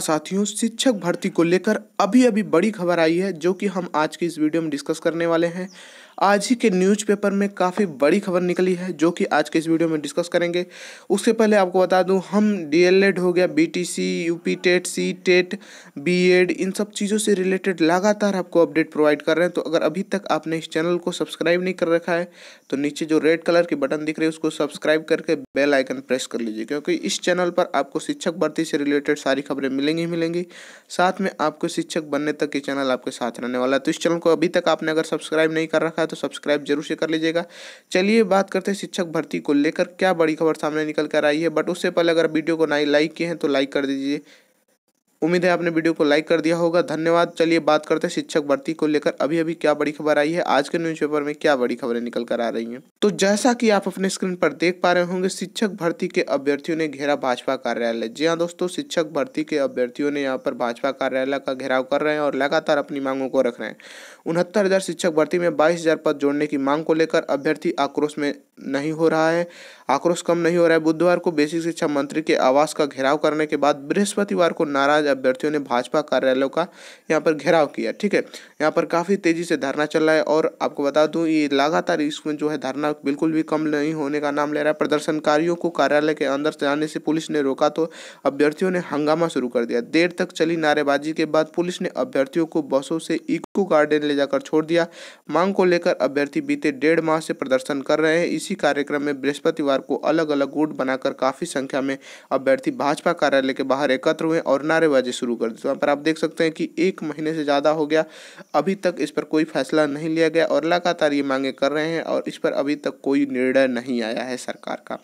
साथियों शिक्षक भर्ती को लेकर अभी अभी बड़ी खबर आई है जो कि हम आज की इस वीडियो में डिस्कस करने वाले हैं आज ही के न्यूज़पेपर में काफ़ी बड़ी खबर निकली है जो कि आज के इस वीडियो में डिस्कस करेंगे उससे पहले आपको बता दूं हम डीएलएड हो गया BTC UP TET C TET BEd इन सब चीज़ों से रिलेटेड लगातार आपको अपडेट प्रोवाइड कर रहे हैं तो अगर अभी तक आपने इस चैनल को सब्सक्राइब नहीं कर रखा है तो नीचे जो रेड कलर की बटन दिख रही है उसको सब्सक्राइब करके बेल आइकन प्रेस कर लीजिए क्योंकि इस चैनल पर आपको शिक्षक भर्ती से रिलेटेड सारी खबरें मिलेंगी मिलेंगी साथ में आपको शिक्षक बनने तक ये चैनल आपके साथ रहने वाला है तो इस चैनल को अभी तक आपने अगर सब्सक्राइब नहीं कर रखा तो सब्सक्राइब जरूर से कर लीजिएगा चलिए बात करते हैं शिक्षक भर्ती को लेकर क्या बड़ी खबर सामने निकल कर आई है बट उससे पहले अगर वीडियो को नहीं लाइक किए हैं तो लाइक कर दीजिए उम्मीद है आपने वीडियो को लाइक कर दिया होगा धन्यवाद चलिए बात करते हैं शिक्षक भर्ती को लेकर अभी अभी क्या बड़ी खबर आई है आज के न्यूज़पेपर में क्या बड़ी खबरें निकल कर आ रही हैं तो जैसा कि आप अपने स्क्रीन पर देख पा रहे होंगे शिक्षक भर्ती के अभ्यर्थियों ने घेरा भाजपा कार्यालय जी हाँ दोस्तों शिक्षक भर्ती के अभ्यर्थियों ने यहाँ पर भाजपा कार्यालय का घेराव कर रहे हैं और लगातार अपनी मांगों को रख रहे हैं उनहत्तर शिक्षक भर्ती में बाईस पद जोड़ने की मांग को लेकर अभ्यर्थी आक्रोश में नहीं हो रहा है आक्रोश कम नहीं हो रहा है बुधवार को बेसिक शिक्षा मंत्री के आवास का घेराव करने के बाद बृहस्पतिवार को नाराज अभ्यर्थियों ने भाजपा कार्यालयों का यहाँ पर घेराव किया ठीक है यहाँ पर काफ़ी तेज़ी से धरना चल रहा है और आपको बता दूँ ये लगातार इसमें जो है धरना बिल्कुल भी कम नहीं होने का नाम ले रहा है प्रदर्शनकारियों को कार्यालय के अंदर जाने से पुलिस ने रोका तो अभ्यर्थियों ने हंगामा शुरू कर दिया देर तक चली नारेबाजी के बाद पुलिस ने अभ्यर्थियों को बसों से इको गार्डन ले जाकर छोड़ दिया मांग को लेकर अभ्यर्थी बीते डेढ़ माह से प्रदर्शन कर रहे हैं इसी कार्यक्रम में बृहस्पतिवार को अलग अलग गुट बनाकर काफी संख्या में अभ्यर्थी भाजपा कार्यालय के बाहर एकत्र हुए और नारेबाजी बजे शुरू कर दी वहाँ तो पर आप देख सकते हैं कि एक महीने से ज़्यादा हो गया अभी तक इस पर कोई फैसला नहीं लिया गया और लगातार ये मांगे कर रहे हैं और इस पर अभी तक कोई निर्णय नहीं आया है सरकार का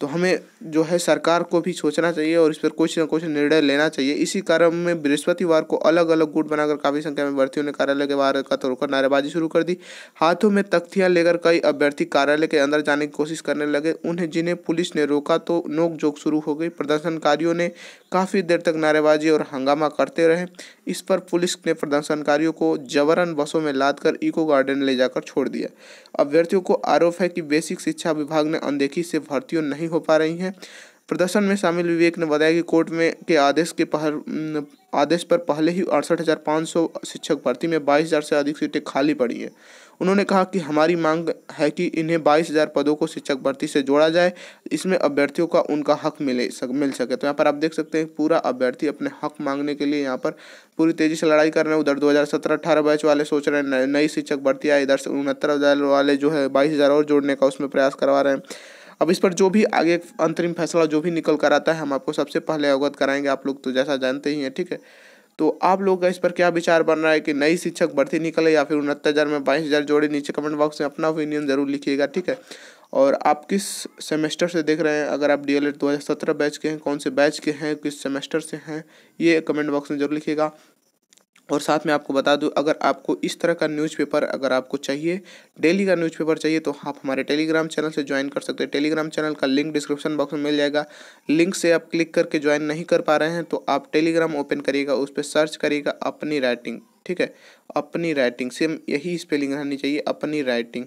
तो हमें जो है सरकार को भी सोचना चाहिए और इस पर कुछ ना कुछ निर्णय लेना चाहिए इसी कारण में बृहस्पतिवार को अलग अलग गुट बनाकर काफ़ी संख्या में भर्तियों ने कार्यालय के बाहर कतर कर नारेबाजी शुरू कर दी हाथों में तख्तियां लेकर कई अभ्यर्थी कार्यालय के अंदर जाने की कोशिश करने लगे उन्हें जिन्हें पुलिस ने रोका तो नोकझोंक शुरू हो गई प्रदर्शनकारियों ने काफ़ी देर तक नारेबाजी और हंगामा करते रहे इस पर पुलिस ने प्रदर्शनकारियों को जबरन बसों में कर इको गार्डन ले जाकर छोड़ दिया अभ्यर्थियों को आरोप है कि बेसिक शिक्षा विभाग ने अनदेखी से भर्तियों नहीं नहीं हो पा रही हैं प्रदर्शन में शामिल विवेक ने बताया कि कोर्ट में के आदेश के पहर आदेश पर पहले ही अड़सठ हज़ार पाँच सौ शिक्षक भर्ती में बाईस हज़ार से अधिक सीटें खाली पड़ी हैं उन्होंने कहा कि हमारी मांग है कि इन्हें बाईस हज़ार पदों को शिक्षक भर्ती से जोड़ा जाए इसमें अभ्यर्थियों का उनका हक मिले सक, मिल सके तो यहाँ पर आप देख सकते हैं पूरा अभ्यर्थी अपने हक मांगने के लिए यहाँ पर पूरी तेज़ी से लड़ाई कर रहे हैं उधर दो हज़ार सत्रह अठारह बैच वाले सोच रहे हैं नई शिक्षक भर्ती आए इधर से उनहत्तर हज़ार वाले जो है बाईस हज़ार और जोड़ने का उसमें प्रयास करवा रहे हैं अब इस पर जो भी आगे अंतरिम फैसला जो भी निकल कर आता है हम आपको सबसे पहले अवगत कराएंगे आप लोग तो जैसा जानते ही हैं ठीक है तो आप लोग का इस पर क्या विचार बन रहा है कि नई शिक्षक भर्ती निकले या फिर उनहत्तर हज़ार में बाईस हज़ार जोड़े नीचे कमेंट बॉक्स में अपना ओपिनियन जरूर लिखिएगा ठीक है और आप किस सेमेस्टर से देख रहे हैं अगर आप डी एल बैच के हैं कौन से बैच के हैं किस सेमेस्टर से हैं ये कमेंट बॉक्स में जरूर लिखिएगा और साथ में आपको बता दूं अगर आपको इस तरह का न्यूज़पेपर अगर आपको चाहिए डेली का न्यूज़पेपर चाहिए तो आप हमारे टेलीग्राम चैनल से ज्वाइन कर सकते हैं टेलीग्राम चैनल का लिंक डिस्क्रिप्शन बॉक्स में मिल जाएगा लिंक से आप क्लिक करके ज्वाइन नहीं कर पा रहे हैं तो आप टेलीग्राम ओपन करिएगा उस पर सर्च करिएगा अपनी राइटिंग ठीक है अपनी राइटिंग सेम यही स्पेलिंग रहनी चाहिए अपनी राइटिंग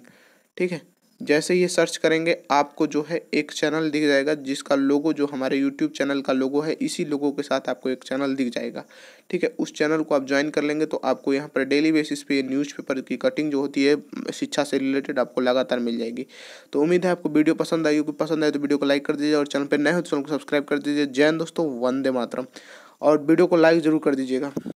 ठीक है जैसे ये सर्च करेंगे आपको जो है एक चैनल दिख जाएगा जिसका लोगो जो हमारे यूट्यूब चैनल का लोगो है इसी लोगो के साथ आपको एक चैनल दिख जाएगा ठीक है उस चैनल को आप ज्वाइन कर लेंगे तो आपको यहाँ पर डेली बेसिस पे न्यूज़पेपर की कटिंग जो होती है शिक्षा से रिलेटेड आपको लगातार मिल जाएगी तो उम्मीद है आपको वीडियो पसंद आई होगी पसंद आए तो वीडियो को लाइक कर दीजिए और चैनल पर नए हो तो चैनल को सब्सक्राइब कर दीजिए जैन दोस्तों वंदे मातरम और वीडियो को लाइक ज़रूर कर दीजिएगा